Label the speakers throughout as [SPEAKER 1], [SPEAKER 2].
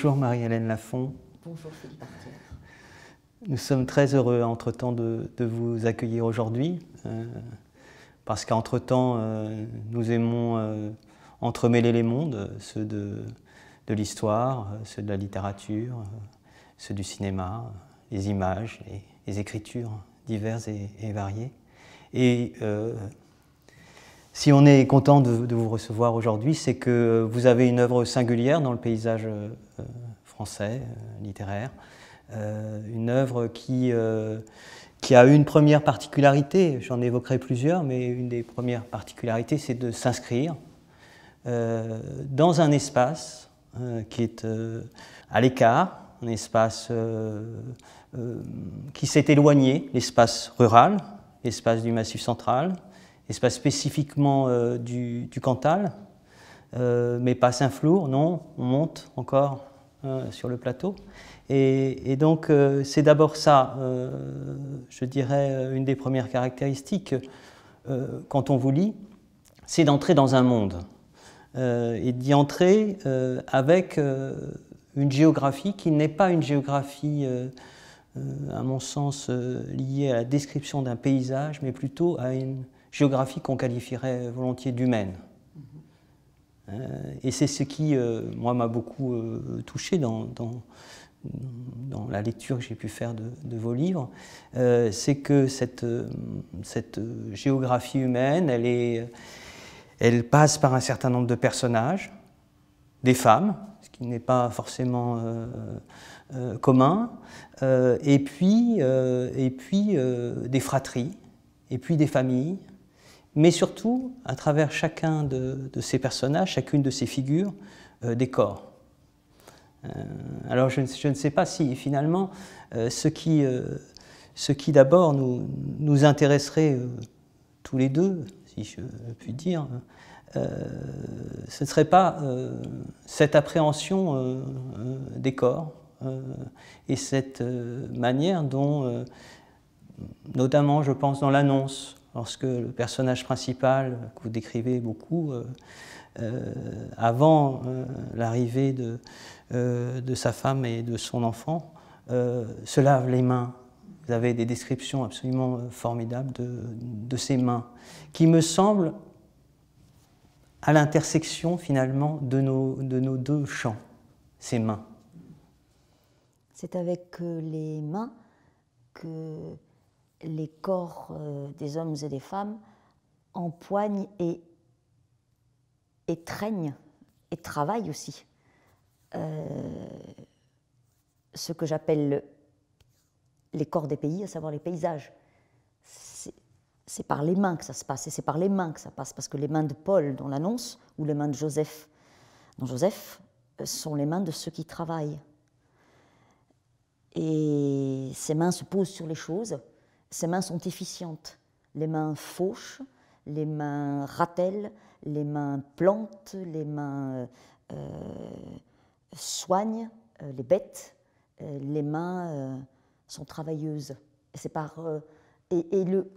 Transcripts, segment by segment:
[SPEAKER 1] Bonjour Marie-Hélène Lafont. Bonjour Philippe Nous sommes très heureux, entre-temps, de, vous accueillir aujourd'hui, euh, parce qu'entre-temps, euh, nous aimons euh, entremêler les mondes, ceux de, de l'histoire, ceux de la littérature, ceux du cinéma, les images, les, écritures diverses et, variées. Et si on est content de, vous recevoir aujourd'hui, c'est que vous avez une œuvre singulière dans le paysage euh, euh, français, euh, littéraire, une œuvre qui, qui a une première particularité, j'en évoquerai plusieurs, mais une des premières particularités, c'est de s'inscrire dans un espace qui est à l'écart, un espace qui s'est éloigné, l'espace rural, l'espace du Massif central, espace spécifiquement euh, du, Cantal, euh, mais pas Saint-Flour, non, on monte encore euh, sur le plateau. Et, donc c'est d'abord ça, je dirais, une des premières caractéristiques quand on vous lit, c'est d'entrer dans un monde, et d'y entrer avec une géographie qui n'est pas une géographie à mon sens, liée à la description d'un paysage, mais plutôt à une géographie qu'on qualifierait volontiers d'humaine. Euh, et c'est ce qui, euh, moi, m'a beaucoup euh, touché dans, la lecture que j'ai pu faire de, vos livres, c'est que cette, géographie humaine, elle, est, elle passe par un certain nombre de personnages, des femmes, ce qui n'est pas forcément commun, et puis, et puis des fratries, et puis des familles, mais surtout, à travers chacun de, ces personnages, chacune de ces figures, euh, des corps. Euh, alors je, ne sais pas si finalement euh, ce qui, ce qui d'abord nous, intéresserait tous les deux, si je puis dire, ce ne serait pas cette appréhension des corps et cette manière dont, notamment je pense dans l'annonce, lorsque le personnage principal, que vous décrivez beaucoup, euh, euh, avant euh, l'arrivée de, sa femme et de son enfant, se lave les mains. Vous avez des descriptions absolument formidables de, ses mains, qui me semblent à l'intersection finalement de nos, deux champs, ses mains.
[SPEAKER 2] C'est avec les mains que les corps euh, des hommes et des femmes empoignent et étreignent et, travaillent aussi euh, ce que j'appelle les corps des pays, à savoir les paysages. C'est par les mains que ça se passe, et c'est par les mains que ça passe, parce que les mains de Paul dans l'annonce, ou les mains de Joseph dans Joseph, euh, sont les mains de ceux qui travaillent. Et ces mains se posent sur les choses, ses mains sont efficientes. Les mains fauchent, les mains ratelles, les mains plantent, les mains euh, euh, soignent euh, les bêtes, les mains sont travailleuses. C'est par et, le,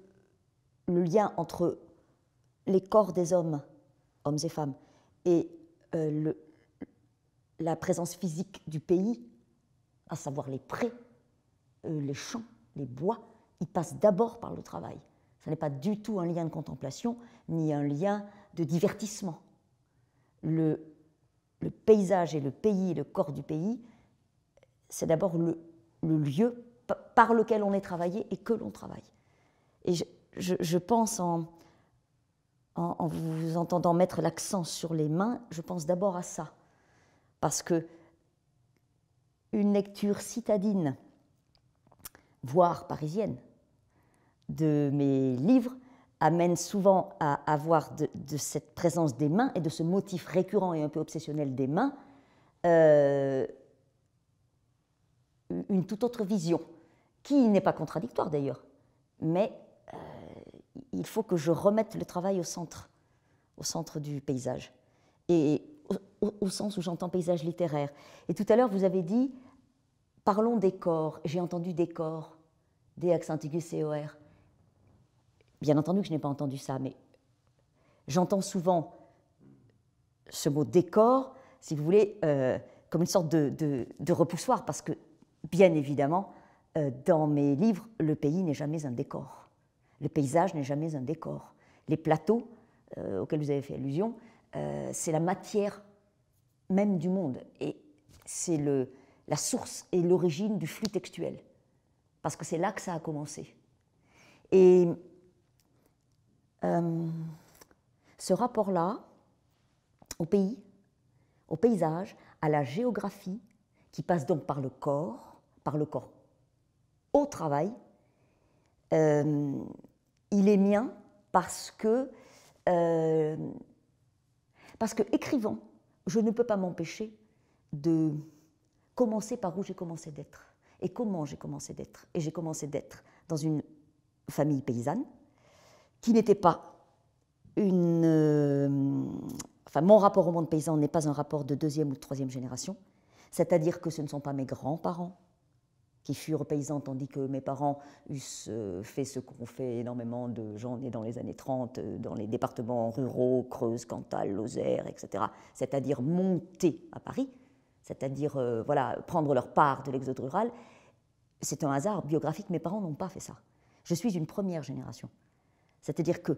[SPEAKER 2] lien entre les corps des hommes, hommes et femmes, et la présence physique du pays, à savoir les prés, les champs, les bois, il passe d'abord par le travail. Ce n'est pas du tout un lien de contemplation, ni un lien de divertissement. Le, paysage et le pays, le corps du pays, c'est d'abord le, lieu par lequel on est travaillé et que l'on travaille. Et je, pense, en, en, vous entendant mettre l'accent sur les mains, je pense d'abord à ça. Parce que une lecture citadine, voire parisienne, de mes livres amène souvent à avoir de, cette présence des mains et de ce motif récurrent et un peu obsessionnel des mains euh, une toute autre vision, qui n'est pas contradictoire d'ailleurs, mais euh, il faut que je remette le travail au centre, au centre du paysage, et au, sens où j'entends paysage littéraire. Et tout à l'heure, vous avez dit, parlons des corps, j'ai entendu des corps, des Antigus, COR Bien entendu que je n'ai pas entendu ça, mais j'entends souvent ce mot décor, si vous voulez, euh, comme une sorte de, repoussoir, parce que, bien évidemment, euh, dans mes livres, le pays n'est jamais un décor. Le paysage n'est jamais un décor. Les plateaux, euh, auxquels vous avez fait allusion, c'est la matière même du monde. Et c'est la source et l'origine du flux textuel. Parce que c'est là que ça a commencé. Et euh, ce rapport-là au pays, au paysage, à la géographie, qui passe donc par le corps, par le corps au travail, euh, il est mien parce que, euh, parce que écrivant, je ne peux pas m'empêcher de commencer par où j'ai commencé d'être et comment j'ai commencé d'être. Et j'ai commencé d'être dans une famille paysanne, qui n'était pas une. Euh, enfin, mon rapport au monde paysan n'est pas un rapport de deuxième ou de troisième génération, c'est-à-dire que ce ne sont pas mes grands-parents qui furent paysans, tandis que mes parents eussent euh, fait ce qu'ont fait énormément de gens dans les années 30, euh, dans les départements ruraux, Creuse, Cantal, Lozère, etc., c'est-à-dire monter à Paris, c'est-à-dire voilà, prendre leur part de l'exode rural. C'est un hasard biographique, mes parents n'ont pas fait ça. Je suis une première génération. C'est-à-dire que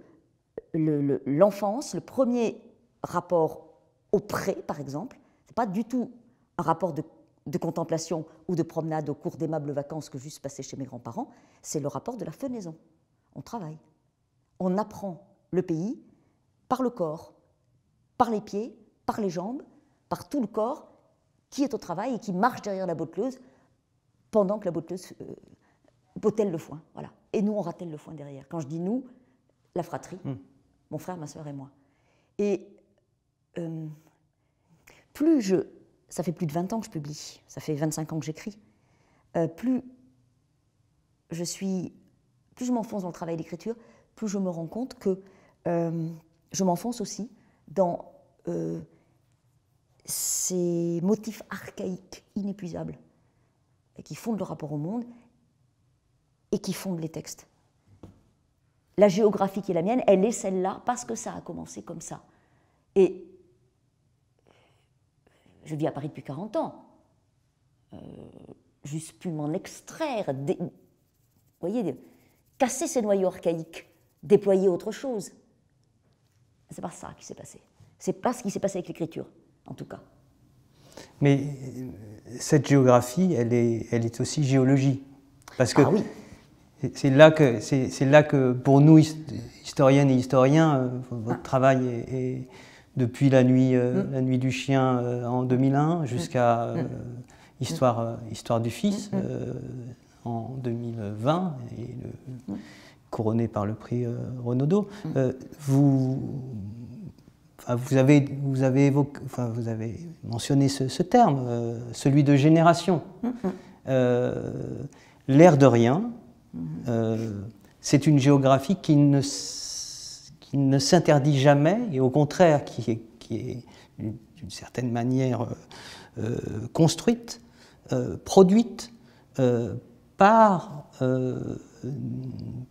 [SPEAKER 2] euh, l'enfance, le, premier rapport au pré, par exemple, ce n'est pas du tout un rapport de, contemplation ou de promenade au cours d'aimables vacances que juste passer chez mes grands-parents, c'est le rapport de la fenaison. On travaille. On apprend le pays par le corps, par les pieds, par les jambes, par tout le corps qui est au travail et qui marche derrière la botteleuse pendant que la botteleuse euh, le foin. Voilà. Et nous, on ratelle le foin derrière. Quand je dis nous, la fratrie, hmm. mon frère, ma soeur et moi. Et euh, plus je... Ça fait plus de 20 ans que je publie, ça fait 25 ans que j'écris. Euh, plus je suis... Plus je m'enfonce dans le travail d'écriture, plus je me rends compte que euh, je m'enfonce aussi dans ces motifs archaïques, inépuisables, qui fondent le rapport au monde et qui fondent les textes la géographie qui est la mienne, elle est celle-là parce que ça a commencé comme ça. Et je vis à Paris depuis 40 ans. Euh, pu m'en extraire, vous voyez, casser ces noyaux archaïques, déployer autre chose. C'est pas ça qui s'est passé. C'est pas ce qui s'est passé avec l'écriture, en tout cas.
[SPEAKER 1] Mais euh, cette géographie, elle est, aussi géologie. Parce que ah oui c'est là que c'est là que pour nous historiennes et historiens, euh, votre ah. travail est, depuis la nuit euh, mm. du chien euh, en 2001 mm. jusqu'à mm. histoire du fils en 2020 et couronné par le prix Renaudot. vous avez, mentionné ce, terme, celui de génération. L'air de rien, euh, c'est une géographie qui ne, qui ne s'interdit jamais et au contraire qui est, qui est d'une certaine manière euh, euh, construite, produite par,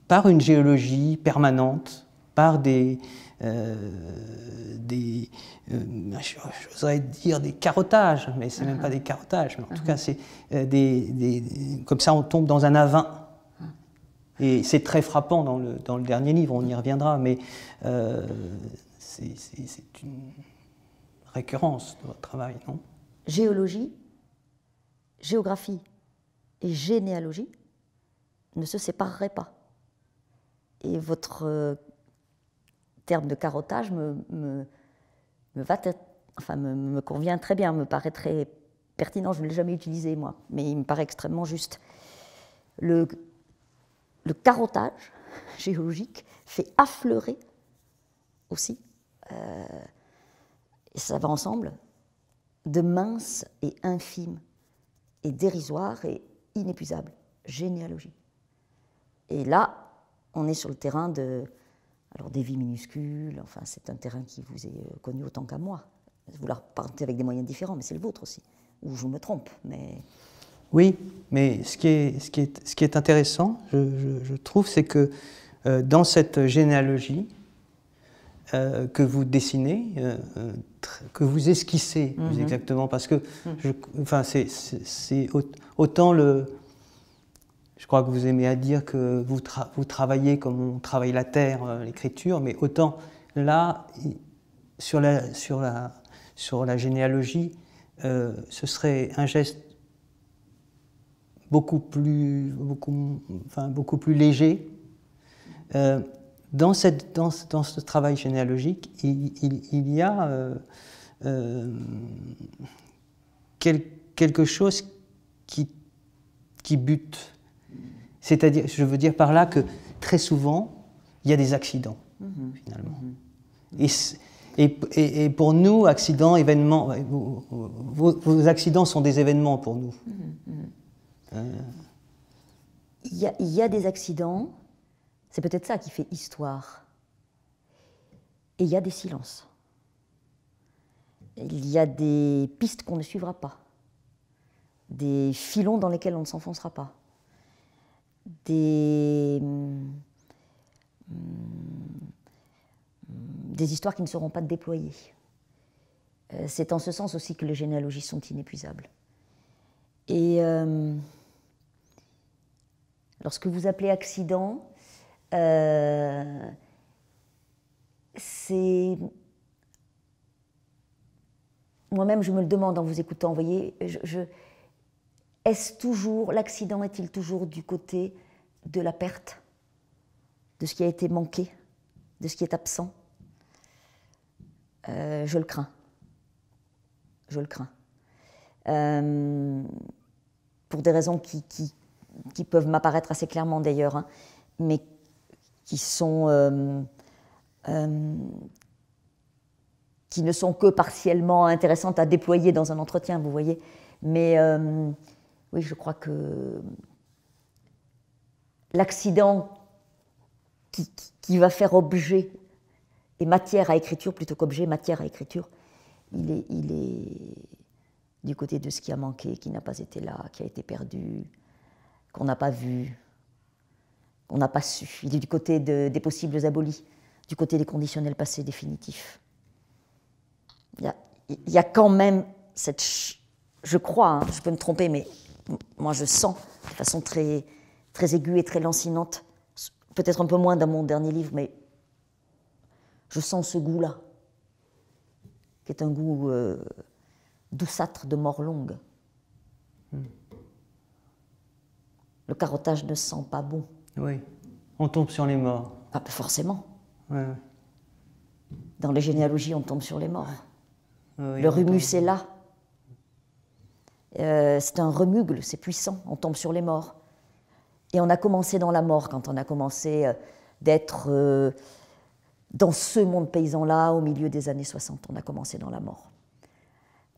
[SPEAKER 1] par une géologie permanente, par des, euh, des, dire des carottages, mais ce n'est même mmh. pas des carottages, mais en tout mmh. cas c'est des, des, comme ça on tombe dans un avin et c'est très frappant dans le, dans le, dernier livre, on y reviendra, mais euh, c'est une récurrence de votre travail, non Géologie,
[SPEAKER 2] géographie et généalogie ne se sépareraient pas. Et votre euh, terme de carottage me, me, va enfin, me, me, convient très bien, me paraît très pertinent. Je ne l'ai jamais utilisé, moi, mais il me paraît extrêmement juste. Le le carottage géologique fait affleurer aussi, euh, et ça va ensemble, de minces et infimes et dérisoires et inépuisables généalogies. Et là, on est sur le terrain de, alors des vies minuscules, enfin c'est un terrain qui vous est euh, connu autant qu'à moi. Vous la repartez avec des moyens différents, mais c'est le vôtre aussi. Ou je me trompe, mais
[SPEAKER 1] oui, mais ce qui est, ce qui est, ce qui est intéressant, je, trouve, c'est que euh, dans cette généalogie euh, que vous dessinez, euh, que vous esquissez mhm. exactement, parce que mhm. enfin, c'est autant le... Je crois que vous aimez à dire que vous, vous travaillez comme on travaille la terre, l'écriture, mais autant là, sur la généalogie, ce serait un geste beaucoup plus, beaucoup, enfin, beaucoup plus léger. Euh, dans, cette, dans, ce travail généalogique, il, y a euh, euh, quelque chose qui, qui bute. C'est-à-dire, je veux dire par là que très souvent, il y a des accidents, mhm. finalement. Mhm. Et, et, et, pour nous, accidents, événements, vos, accidents sont des événements pour nous. Mhm. Euh.
[SPEAKER 2] Il y, a des accidents, c'est peut-être ça qui fait histoire. Et il y a des silences. Il y a des pistes qu'on ne suivra pas, des filons dans lesquels on ne s'enfoncera pas, des, hum, des histoires qui ne seront pas déployées. Euh, c'est en ce sens aussi que les généalogies sont inépuisables. Et. Euh, Lorsque vous appelez accident, euh, c'est... Moi-même, je me le demande en vous écoutant, vous voyez, je, est-ce toujours, l'accident est-il toujours du côté de la perte, de ce qui a été manqué, de ce qui est absent euh, Je le crains. Je le crains. Euh, pour des raisons qui, qui peuvent m'apparaître assez clairement d'ailleurs, hein, mais qui sont euh, euh, qui ne sont que partiellement intéressantes à déployer dans un entretien, vous voyez. Mais euh, oui, je crois que l'accident qui, qui, va faire objet et matière à écriture plutôt qu'objet, matière à écriture, il est, il est du côté de ce qui a manqué, qui n'a pas été là, qui a été perdu, qu'on n'a pas vu, qu'on n'a pas su. Il est du côté des possibles abolis, du côté des conditionnels passés définitifs. Il y a, quand même cette... Je crois, hein, je peux me tromper, mais moi je sens de façon très, très aiguë et très lancinante, peut-être un peu moins dans mon dernier livre, mais je sens ce goût-là, qui est un goût euh, de mort longue. Le carottage ne sent pas bon.
[SPEAKER 1] Oui. On tombe sur les morts. Ah, forcément.
[SPEAKER 2] Dans les généalogies, on tombe sur les morts. le rumus est là. Euh, c'est un remugle, c'est puissant. On tombe sur les morts. Et on a commencé dans la mort quand on a commencé euh, d'être euh, dans ce monde paysan-là au milieu des années 60. On a commencé dans la mort.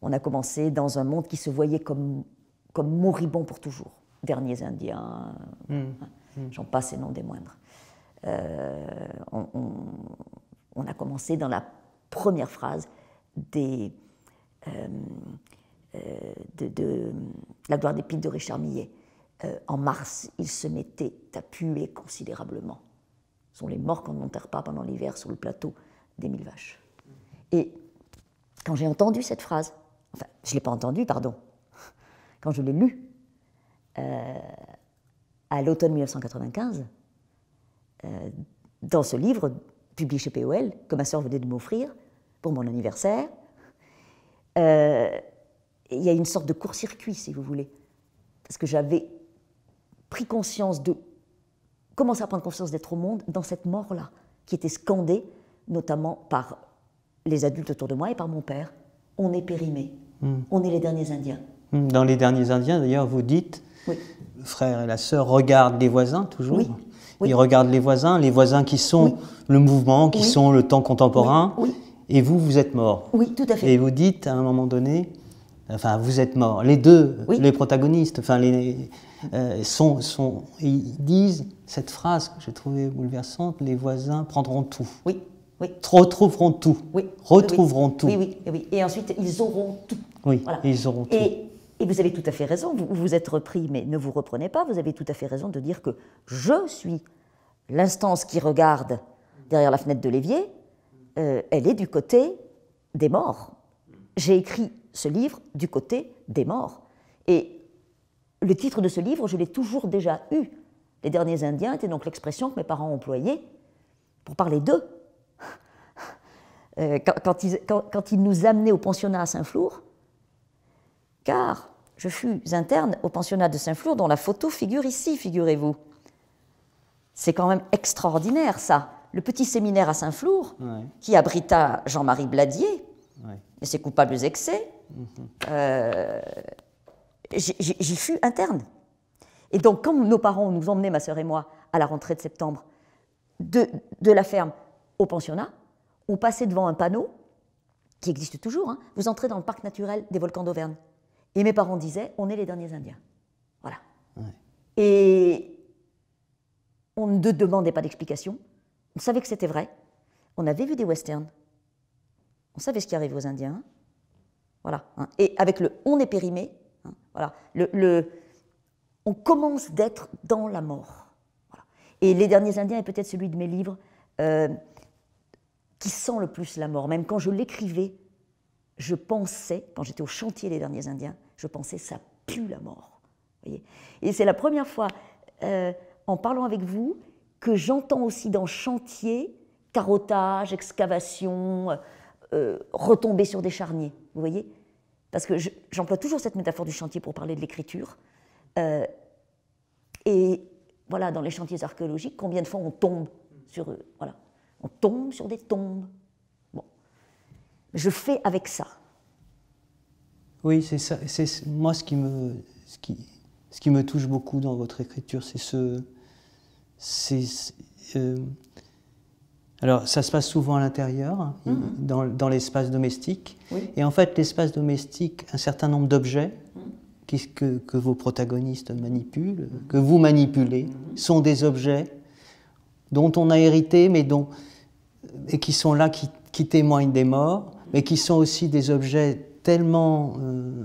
[SPEAKER 2] On a commencé dans un monde qui se voyait comme, comme moribond pour toujours. Derniers Indiens, hmm. Hein, hmm. j'en passe et non des moindres. Euh, on, a commencé dans la première phrase euh, euh, de, de, La gloire des piles de Richard Millet. en mars, il se mettait à puer considérablement. Ce sont les morts qu'on n'enterre pas pendant l'hiver sur le plateau des mille vaches. Et quand j'ai entendu cette phrase, enfin, je ne l'ai pas entendue, pardon, quand je l'ai lue, euh, à l'automne 1995, euh, dans ce livre publié chez POL, que ma sœur venait de m'offrir pour mon anniversaire. Euh, il y a une sorte de court-circuit, si vous voulez, parce que j'avais pris conscience de commencé à prendre conscience d'être au monde dans cette mort-là, qui était scandée notamment par les adultes autour de moi et par mon père. On est périmé, hmm. on est les derniers Indiens.
[SPEAKER 1] Hmm. Dans les derniers Indiens, d'ailleurs, vous dites le frère et la sœur regardent les voisins toujours. Ils regardent les voisins, les voisins qui sont le mouvement, qui sont le temps contemporain. Et vous, vous êtes mort. Oui, tout à fait. Et vous dites à un moment donné, enfin, vous êtes mort. Les deux, les protagonistes, enfin, euh, sont, sont, ils disent cette phrase que j'ai trouvée bouleversante les voisins prendront tout. Oui. Oui. Retrouveront tout. Oui. Retrouveront tout. Oui, oui,
[SPEAKER 2] oui. Et ensuite, ils auront tout.
[SPEAKER 1] Oui, ils auront tout.
[SPEAKER 2] Et vous avez tout à fait raison, vous vous êtes repris, mais ne vous reprenez pas, vous avez tout à fait raison de dire que je suis l'instance qui regarde derrière la fenêtre de l'évier, euh, elle est du côté des morts. J'ai écrit ce livre du côté des morts. Et le titre de ce livre, je l'ai toujours déjà eu. Les derniers Indiens était donc l'expression que mes parents employaient pour parler d'eux. Euh, quand, ils, quand, ils, nous amenaient au pensionnat à Saint-Flour, car je fus interne au pensionnat de Saint-Flour dont la photo figure ici, figurez-vous. C'est quand même extraordinaire ça, le petit séminaire à Saint-Flour qui abrita Jean-Marie Bladier et ses coupables excès. Mhm. Euh, j'y fus interne. Et donc quand nos parents nous emmenaient, ma sœur et moi, à la rentrée de septembre, de, la ferme au pensionnat, on passait devant un panneau qui existe toujours, hein. vous entrez dans le parc naturel des volcans d'Auvergne. Et mes parents disaient, on est les derniers Indiens. Voilà. Et on ne demandait pas d'explication. On savait que c'était vrai. On avait vu des westerns. On savait ce qui arrivait aux Indiens. Voilà. Hein. Et avec le on est périmé, hein, voilà, le, on commence d'être dans la mort. Et Les Derniers Indiens est peut-être celui de mes livres euh, qui sent le plus la mort. Même quand je l'écrivais, je pensais, quand j'étais au chantier Les Derniers Indiens, je pensais ça pue la mort. Voyez et c'est la première fois, euh, en parlant avec vous, que j'entends aussi dans chantier, carottage, excavation, euh, euh, retomber sur des charniers. Vous voyez Parce que j'emploie toujours cette métaphore du chantier pour parler de l'écriture. et voilà, dans les chantiers archéologiques, combien de fois on tombe sur eux Voilà. On tombe sur des tombes. Bon. Je fais avec ça.
[SPEAKER 1] Oui, c'est ça. moi ce qui me ce qui ce qui me touche beaucoup dans votre écriture, c'est ce c'est euh, alors, ça se passe souvent à l'intérieur, hein, mmh. dans, l'espace domestique. Et en fait, l'espace domestique, un certain nombre d'objets mmh. que, vos protagonistes manipulent, que vous manipulez, mmh. sont des objets dont on a hérité, mais dont, et qui sont là, qui, qui témoignent des morts, mais qui sont aussi des objets tellement euh,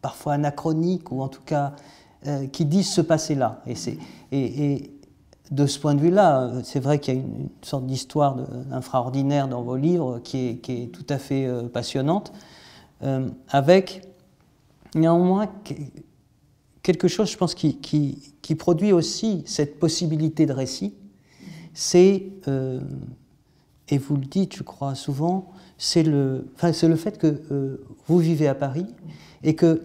[SPEAKER 1] parfois anachronique ou en tout cas euh, qui disent ce passé-là. Et, et, de ce point de vue-là, euh, c'est vrai qu'il y a une, sorte d'histoire infraordinaire dans vos livres qui est, qui est tout à fait passionnante, avec néanmoins quelque chose, je pense, qui produit aussi cette possibilité de récit, c'est et vous le dites, je crois, souvent, c'est le, enfin, le fait que euh, vous vivez à Paris et que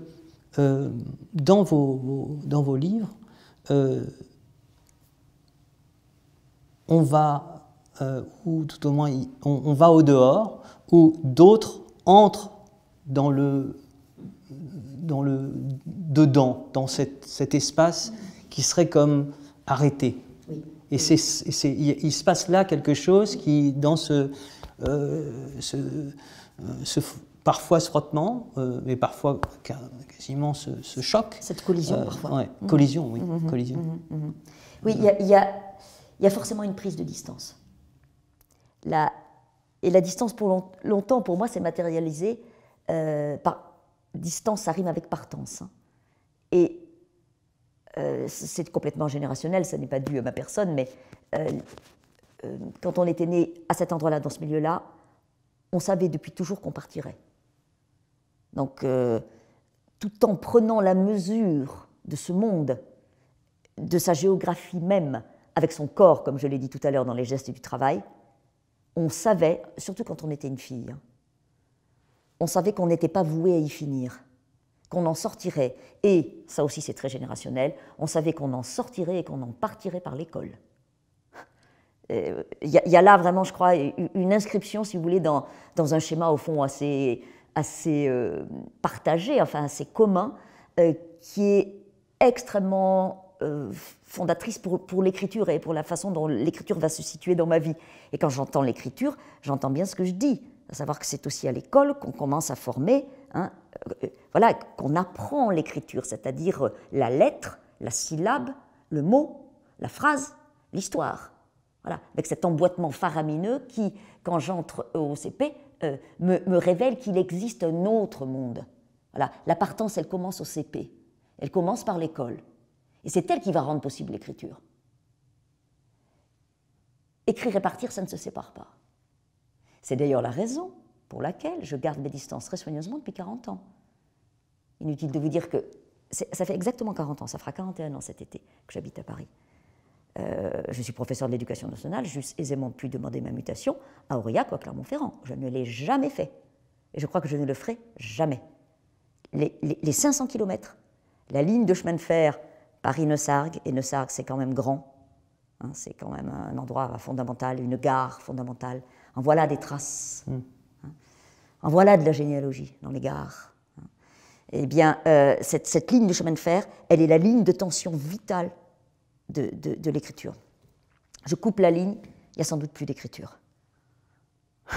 [SPEAKER 1] euh, dans, vos, dans vos livres, euh, on va, ou tout au moins, on, va au dehors, où d'autres entrent dans le, dans le dedans, dans cet espace qui serait comme arrêté. Oui. Et c'est, il, se passe là quelque chose qui, dans ce, euh, euh, parfois ce frottement, mais euh, parfois quasiment ce, choc. Cette collision, parfois. Collision, oui. Mm-hmm. collision. Mm-hmm.
[SPEAKER 2] Mm-hmm. oui, il y, y, a forcément une prise de distance. La, et la distance, pour longtemps, pour moi, c'est matérialisé par distance, ça rime avec partance. Hein. Et euh, c'est complètement générationnel, ça n'est pas dû à ma personne, mais euh, euh, quand on était né à cet endroit-là, dans ce milieu-là, on savait depuis toujours qu'on partirait. Donc, tout en prenant la mesure de ce monde, de sa géographie même, avec son corps, comme je l'ai dit tout à l'heure dans les gestes du travail, on savait, surtout quand on était une fille, hein, on savait qu'on n'était pas voué à y finir qu'on en sortirait, et ça aussi c'est très générationnel, on savait qu'on en sortirait et qu'on en partirait par l'école. Euh, il y, a là vraiment, je crois, une inscription, si vous voulez, dans, un schéma au fond assez, assez euh, partagé, enfin assez commun, euh, qui est extrêmement fondatrice pour, pour l'écriture et pour la façon dont l'écriture va se situer dans ma vie. Et quand j'entends l'écriture, j'entends bien ce que je dis, à savoir que c'est aussi à l'école qu'on commence à former Hein, euh, voilà, qu'on apprend l'écriture, c'est-à-dire euh, la lettre, la syllabe, le mot, la phrase, l'histoire. Voilà, avec cet emboîtement faramineux qui, quand j'entre au CP, euh, me, révèle qu'il existe un autre monde. Voilà, la partance, elle commence au CP, elle commence par l'école. Et c'est elle qui va rendre possible l'écriture. Écrire et partir, ça ne se sépare pas. C'est d'ailleurs la raison pour laquelle je garde mes distances très soigneusement depuis 40 ans. Inutile de vous dire que ça fait exactement 40 ans, ça fera 41 ans cet été que j'habite à Paris. Euh, je suis professeur de l'éducation nationale, j'eusse aisément pu demander ma mutation à Aurillac ou à Clermont-Ferrand. Je ne l'ai jamais fait. Et je crois que je ne le ferai jamais. Les, 500 km, la ligne de chemin de fer Paris-Neussargues, et Neussargues c'est quand même grand, hein, c'est quand même un endroit fondamental, une gare fondamentale. En voilà des traces. Mmh. En voilà de la généalogie dans les gares. Eh bien, euh, cette, ligne de chemin de fer, elle est la ligne de tension vitale de, l'écriture. Je coupe la ligne, il n'y a sans doute plus d'écriture.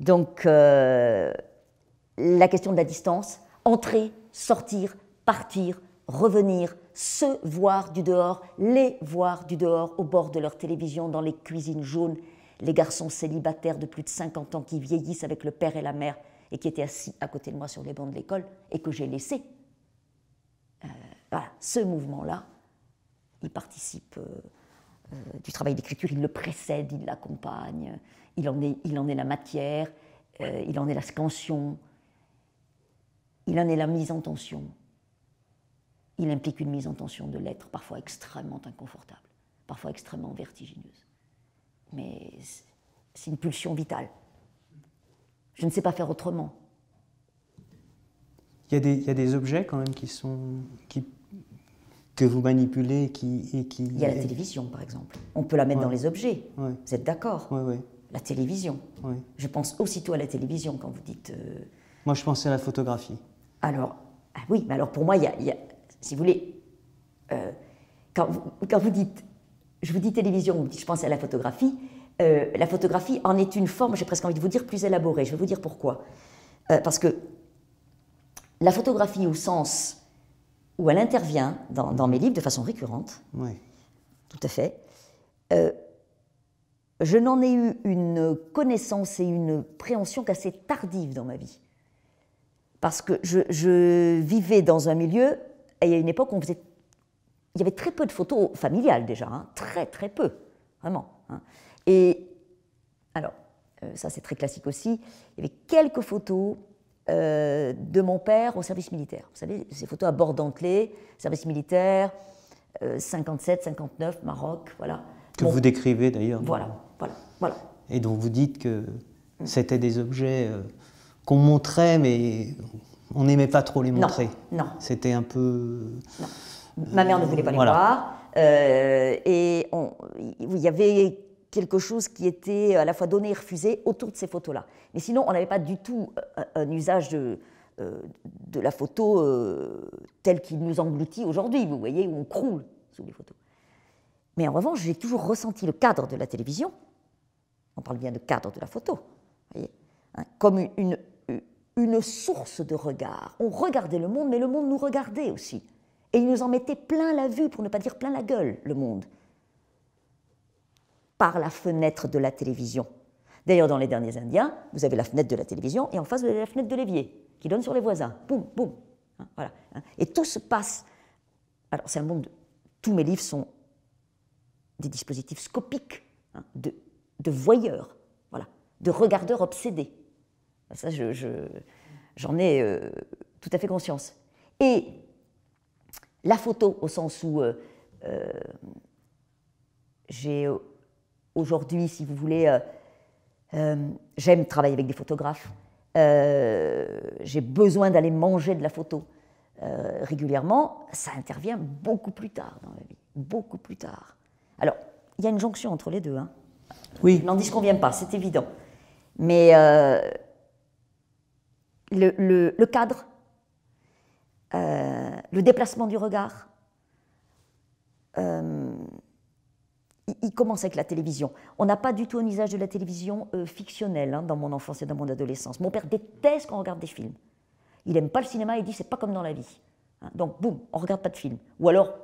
[SPEAKER 2] Donc, euh, la question de la distance, entrer, sortir, partir, revenir, se voir du dehors, les voir du dehors au bord de leur télévision, dans les cuisines jaunes les garçons célibataires de plus de 50 ans qui vieillissent avec le père et la mère et qui étaient assis à côté de moi sur les bancs de l'école et que j'ai laissés. Euh, voilà, ce mouvement-là, il participe euh, euh, du travail d'écriture, il le précède, il l'accompagne, il, il en est la matière, il en est la scansion, il en est la mise en tension. Il implique une mise en tension de l'être, parfois extrêmement inconfortable, parfois extrêmement vertigineuse mais c'est une pulsion vitale. Je ne sais pas faire autrement.
[SPEAKER 1] Il y a des, objets quand même qui sont, qui, que vous manipulez et qui, qui... Il y a la télévision par exemple.
[SPEAKER 2] On peut la mettre dans les objets. Vous êtes d'accord Oui, oui. La télévision. Je pense aussitôt à la télévision quand vous dites... Euh,
[SPEAKER 1] moi je pensais à la photographie.
[SPEAKER 2] Alors, ah oui, mais alors pour moi, il y a, si vous voulez, euh, quand vous dites je vous dis télévision, je pense à la photographie. Euh, la photographie en est une forme, j'ai presque envie de vous dire, plus élaborée. Je vais vous dire pourquoi. Euh, parce que la photographie au sens où elle intervient dans, mes livres de façon récurrente, oui. tout à fait, euh, je n'en ai eu une connaissance et une préhension qu'assez tardive dans ma vie. Parce que je, je vivais dans un milieu, et à une époque, on faisait il y avait très peu de photos familiales déjà, hein. très très peu, vraiment. Hein. Et alors, euh, ça c'est très classique aussi, il y avait quelques photos euh, de mon père au service militaire. Vous savez, ces photos à bord d'Antelé, service militaire, 57, euh, 59, Maroc, voilà. Que
[SPEAKER 1] vous décrivez d'ailleurs. Voilà, voilà, voilà. Et dont vous dites que mm. c'était des objets qu'on montrait, mais on n'aimait pas trop les montrer. Non, non. C'était un peu.
[SPEAKER 2] Ma mère ne voulait pas les voir. Euh, et il y avait quelque chose qui était à la fois donné et refusé autour de ces photos-là. Mais sinon, on n'avait pas du tout euh, un usage de, euh, la photo tel telle qu'il nous engloutit aujourd'hui, vous voyez, où on croule sous les photos. Mais en revanche, j'ai toujours ressenti le cadre de la télévision, on parle bien de cadre de la photo, hein, comme une source de regard. On regardait le monde, mais le monde nous regardait aussi. Et il nous en mettait plein la vue, pour ne pas dire plein la gueule, le monde, par la fenêtre de la télévision. D'ailleurs, dans les derniers Indiens, vous avez la fenêtre de la télévision et en face, vous avez la fenêtre de l'évier qui donne sur les voisins. Boum, boum. Hein, voilà. Hein. Et tout se passe. Alors, c'est un monde. Tous mes livres sont des dispositifs scopiques, hein, de, de, voyeurs, voilà, de regardeurs obsédés. Ça, j'en je, ai euh, tout à fait conscience. Et la photo au sens où euh, euh, j'ai euh, aujourd'hui, si vous voulez, j'aime travailler avec des photographes. j'ai besoin d'aller manger de la photo régulièrement. Ça intervient beaucoup plus tard dans la vie, beaucoup plus tard. Alors, il y a une jonction entre les deux. Hein. Oui. N'en disconvient pas, c'est évident. Mais le cadre, euh, le déplacement du regard. Euh, il commence avec la télévision. On n'a pas du tout un usage de la télévision euh, fictionnelle hein, dans mon enfance et dans mon adolescence. Mon père déteste qu'on regarde des films. Il n'aime pas le cinéma, il dit c'est pas comme dans la vie. Hein, donc boum, on regarde pas de films. Ou alors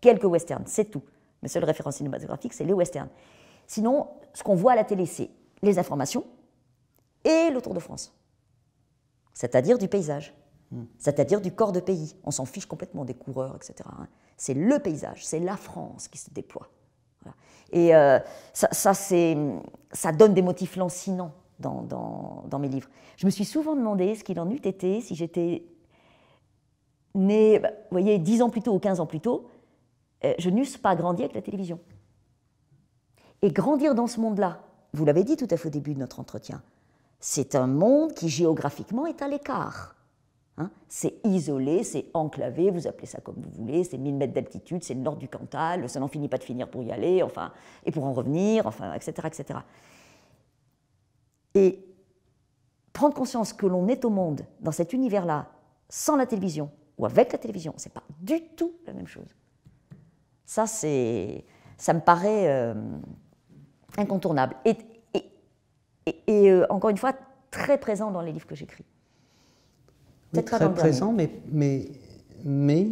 [SPEAKER 2] quelques westerns, c'est tout. Mes seules références cinématographiques, c'est les westerns. Sinon, ce qu'on voit à la télé, c'est les informations et le Tour de France, c'est-à-dire du paysage c'est-à-dire du corps de pays. On s'en fiche complètement des coureurs, etc. Hein. C'est le paysage, c'est la France qui se déploie. Et euh, ça, ça, donne des motifs lancinants dans, mes livres. Je me suis souvent demandé ce qu'il en eût été si j'étais née, bah, voyez, 10 ans plus tôt ou 15 ans plus tôt, euh, je n'eusse pas grandi avec la télévision. Et grandir dans ce monde-là, vous l'avez dit tout à fait au début de notre entretien, c'est un monde qui géographiquement est à l'écart Hein. c'est isolé, c'est enclavé, vous appelez ça comme vous voulez, c'est 1000 mètres d'altitude, c'est le nord du Cantal, ça n'en finit pas de finir pour y aller, enfin, et pour en revenir, enfin, etc. etc. Et prendre conscience que l'on est au monde dans cet univers-là, sans la télévision ou avec la télévision, c'est pas du tout la même chose. Ça, c'est, ça me paraît euh, incontournable. Et, euh, encore une fois, très présent dans les livres que j'écris.
[SPEAKER 1] C'est très présent, mais, mais, mais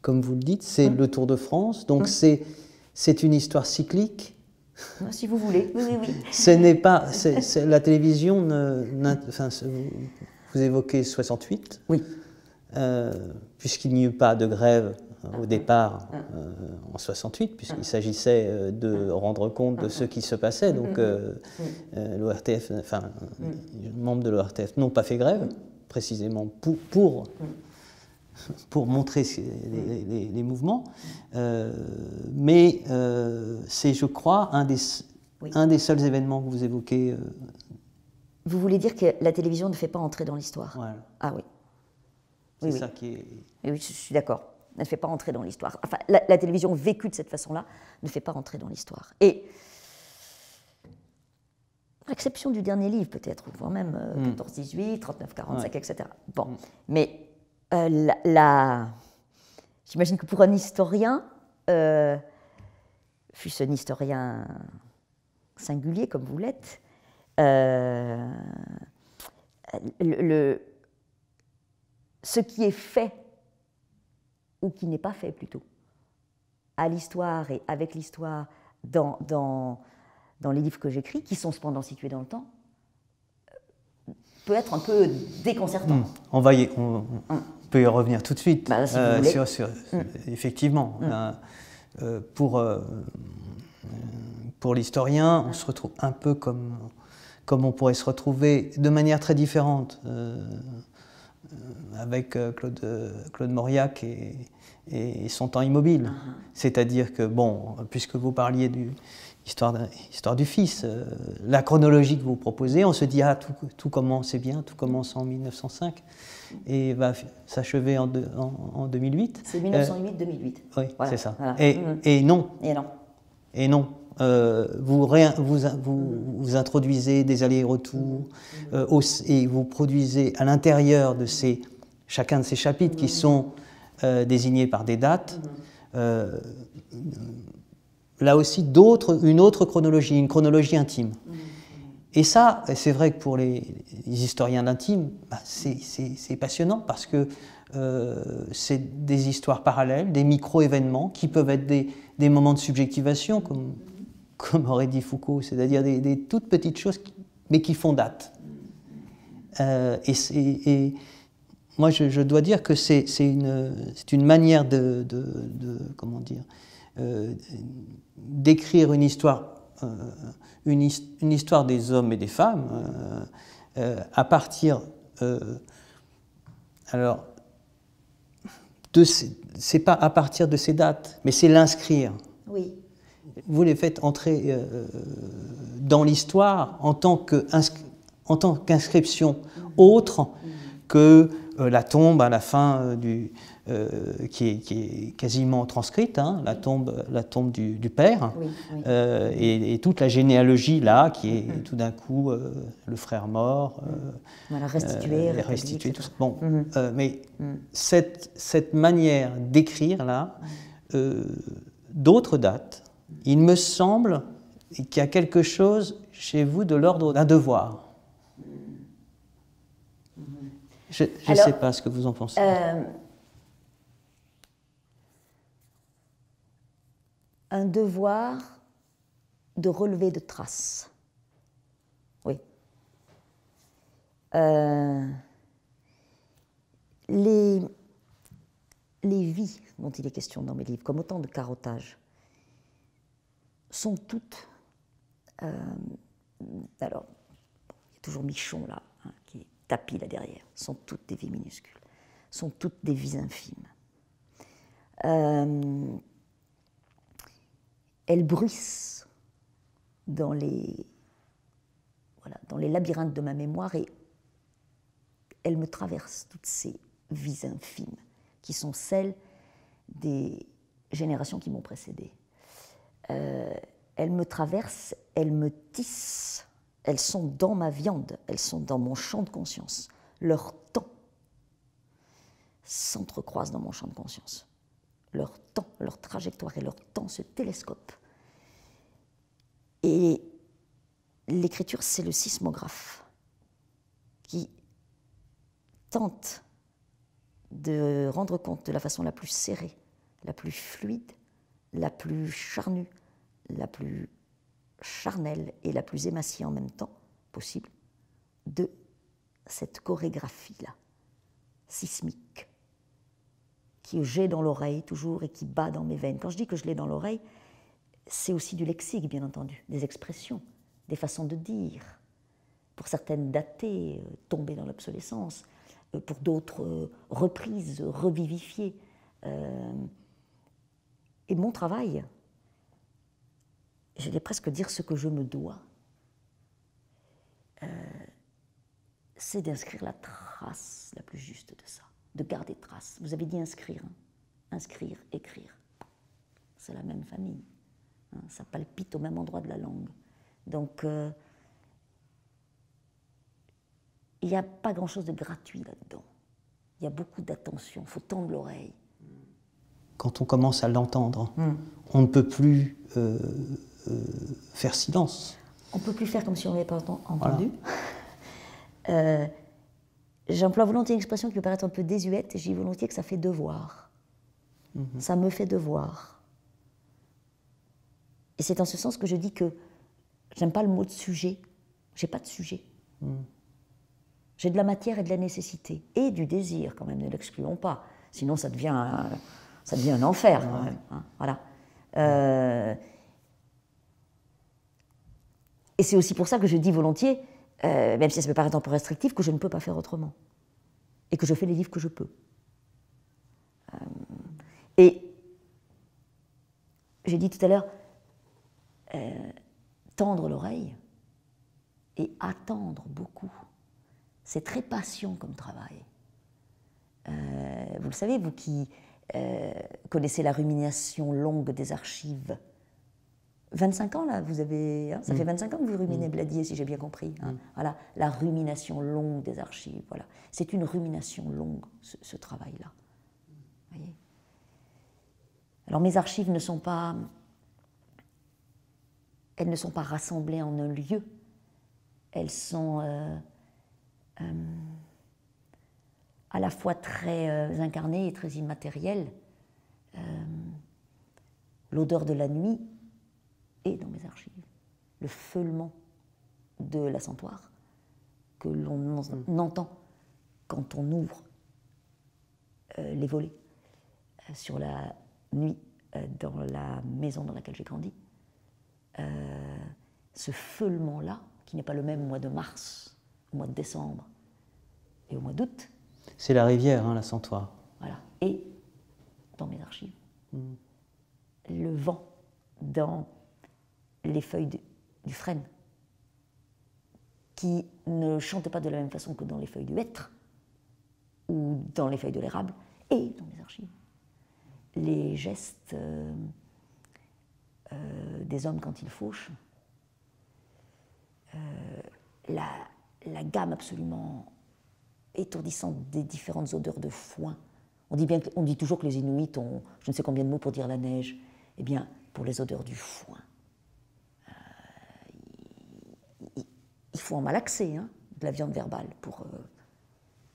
[SPEAKER 1] comme vous le dites, c'est le Tour de France, donc c'est c'est une histoire cyclique.
[SPEAKER 2] Si vous voulez, oui, oui, oui.
[SPEAKER 1] Ce n'est pas, la télévision, ne, enfin, vous évoquez 68, oui. Euh, puisqu'il n'y eut pas de grève euh, au ah. départ ah. Euh, en 68, puisqu'il ah. s'agissait de rendre compte de ce qui se passait. Donc mm-hmm. l'ORTF, enfin, mm. les membres de l'ORTF n'ont pas fait grève. Mm précisément pour, pour, montrer mm. les, mouvements. Euh, mais euh, c'est, je crois, un des, un des seuls événements que vous évoquez. Euh,
[SPEAKER 2] vous voulez dire que la télévision ne fait pas entrer dans l'histoire Ah oui. C'est oui, ça qui est. oui, je suis d'accord. Elle ne fait pas entrer dans l'histoire. Enfin, la, la, télévision vécue de cette façon-là ne fait pas entrer dans l'histoire. Et à l'exception du dernier livre peut-être, voire même 14, 18, 39, 45, etc. Bon, hmm. mais euh, la, j'imagine que pour un historien, euh, fût-ce un historien singulier comme vous l'êtes, euh, le... ce qui est fait ou qui n'est pas fait plutôt à l'histoire et avec l'histoire dans, dans dans les livres que j'écris, qui sont cependant situés dans le temps, peut être un peu déconcertant. Hmm.
[SPEAKER 1] On va y, hmm. peut y revenir tout de suite. Effectivement, pour, pour l'historien, on se retrouve un peu comme, comme on pourrait se retrouver de manière très différente euh, euh, avec euh, Claude, Claude Mauriac et, et son temps immobile. Ah. C'est-à-dire que, bon, puisque vous parliez du, histoire, histoire du Fils, euh, la chronologie que vous proposez, on se dit ah tout, tout commence bien, tout commence en 1905 et va s'achever en, en, 2008. C'est 1908-2008. Euh, oui, c'est ça. Mm-hmm. Et, non. Et non. Et non. Euh, vous, vous, vous, introduisez des allers-retours mm-hmm. et vous produisez à l'intérieur de ces, chacun de ces chapitres qui mm-hmm. sont désignés par des dates là aussi une autre chronologie, une chronologie intime. Mm. Et ça, c'est vrai que pour les, historiens d'intime, bah, c'est passionnant parce que euh, c'est des histoires parallèles, des micro-événements qui peuvent être des, moments de subjectivation, comme, aurait dit Foucault, c'est-à-dire des, toutes petites choses, mais qui font date. Euh, et, moi, je, dois dire que c'est une, manière de, de comment dire, euh, d'écrire une histoire, euh, une, histoire des hommes et des femmes euh, à partir alors, c'est pas à partir de ces dates, mais c'est l'inscrire. Oui. Vous les faites entrer dans l'histoire en tant qu'inscription en mmh. autre qu'inscription que la tombe à la fin du, euh, qui, est, quasiment transcrite, hein, la tombe, la tombe du, père, euh, et, toute la généalogie là, qui est mm-hmm. tout d'un coup euh, le frère mort, voilà, restitué, restitué, tout Bon, mm-hmm. mais mm. cette, cette, manière d'écrire là, mm. d'autres dates, il me semble qu'il y a quelque chose chez vous de l'ordre d'un devoir. Mm. Mm-hmm. Je ne sais pas ce que vous en pensez.
[SPEAKER 2] un devoir de relever de traces. Oui. Euh, les, les vies dont il est question dans mes livres, comme autant de carottages, sont toutes. Euh, alors, il y a toujours Michon là, hein, qui est tapis là derrière, sont toutes des vies minuscules, sont toutes des vies infimes. Euh, elles bruissent dans les, voilà, dans les labyrinthes de ma mémoire et elles me traversent toutes ces vies infimes qui sont celles des générations qui m'ont précédée. Euh, elles me traversent, elles me tissent, elles sont dans ma viande, elles sont dans mon champ de conscience. Leur temps s'entrecroise dans mon champ de conscience. Leur temps, leur trajectoire et leur temps se télescopent et l'écriture, c'est le sismographe qui tente de rendre compte de la façon la plus serrée, la plus fluide, la plus charnue, la plus charnelle et la plus émaciée en même temps possible de cette chorégraphie-là, sismique, qui j'ai dans l'oreille toujours et qui bat dans mes veines. Quand je dis que je l'ai dans l'oreille, c'est aussi du lexique, bien entendu, des expressions, des façons de dire, pour certaines datées, euh, tombées dans l'obsolescence, euh, pour d'autres euh, reprises, revivifiées. et mon travail, je vais presque dire ce que je me dois, c'est d'inscrire la trace la plus juste de ça, de garder trace. Vous avez dit inscrire, hein. inscrire, écrire. C'est la même famille. Hein, ça palpite au même endroit de la langue. Donc, euh, il n'y a pas grand-chose de gratuit là-dedans. Il y a beaucoup
[SPEAKER 1] d'attention, il faut
[SPEAKER 2] tendre l'oreille.
[SPEAKER 1] Quand on commence à l'entendre, hmm. on ne peut plus euh, euh, faire silence.
[SPEAKER 2] On ne peut plus faire comme si on n'avait pas entendu. J'emploie volontiers une expression qui peut paraître un peu désuète, et dis volontiers que ça fait devoir. Mhm. Ça me fait devoir. Et c'est en ce sens que je dis que j'aime pas le mot de sujet. J'ai pas de sujet. Hmm. J'ai de la matière et de la nécessité. Et du désir, quand même, ne l'excluons pas. Sinon, ça devient un, ça devient un enfer, même. Hein. voilà. Euh, et c'est aussi pour ça que je dis volontiers, euh, même si ça me paraît un peu restrictif, que je ne peux pas faire autrement. Et que je fais les livres que je peux. Euh, et j'ai dit tout à l'heure, euh, tendre l'oreille et attendre beaucoup. C'est très patient comme travail. Euh, vous le savez, vous qui euh, connaissez la rumination longue des archives, 25 ans, là, vous avez. Hein, ça mm. fait 25 ans que vous ruminez mm. Bladier, si j'ai bien compris. Hein. Mm. Voilà, la rumination longue des archives. Voilà. C'est une rumination longue, ce, ce travail-là. Alors, mes archives ne sont pas elles ne sont pas rassemblées en un lieu. Elles sont euh, euh, à la fois très euh, incarnées et très immatérielles. L'odeur de la nuit est dans mes archives. Le feulement de la que l'on mm. entend quand on ouvre les volets sur la nuit dans la maison dans laquelle j'ai grandi. Euh, ce feulement-là, qui n'est pas le même au mois de
[SPEAKER 1] mars,
[SPEAKER 2] au mois de décembre et au mois d'août.
[SPEAKER 1] C'est la rivière, hein, la Santoire.
[SPEAKER 2] Voilà. Et dans mes archives, hmm. le vent dans les feuilles du frêne, qui ne chante pas de la même façon que dans les feuilles du hêtre ou dans les feuilles de l'érable, et dans mes archives. Les gestes. Euh, euh, des hommes quand ils fauchent, euh, la, gamme absolument étourdissante des différentes odeurs de foin. On dit, bien, on dit toujours que les Inuits ont je ne sais combien de mots pour dire la neige. Eh bien, pour les odeurs du foin, euh, il, faut en malaxer hein, de la viande verbale pour,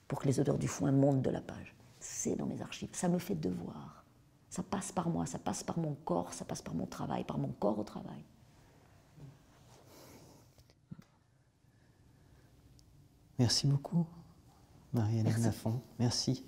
[SPEAKER 2] pour que les odeurs du foin montent de la page. C'est dans mes archives, ça me fait devoir. Ça passe par moi, ça passe par mon corps, ça passe par mon travail, par mon corps au travail.
[SPEAKER 1] Merci beaucoup, marie anne Lafont. Merci.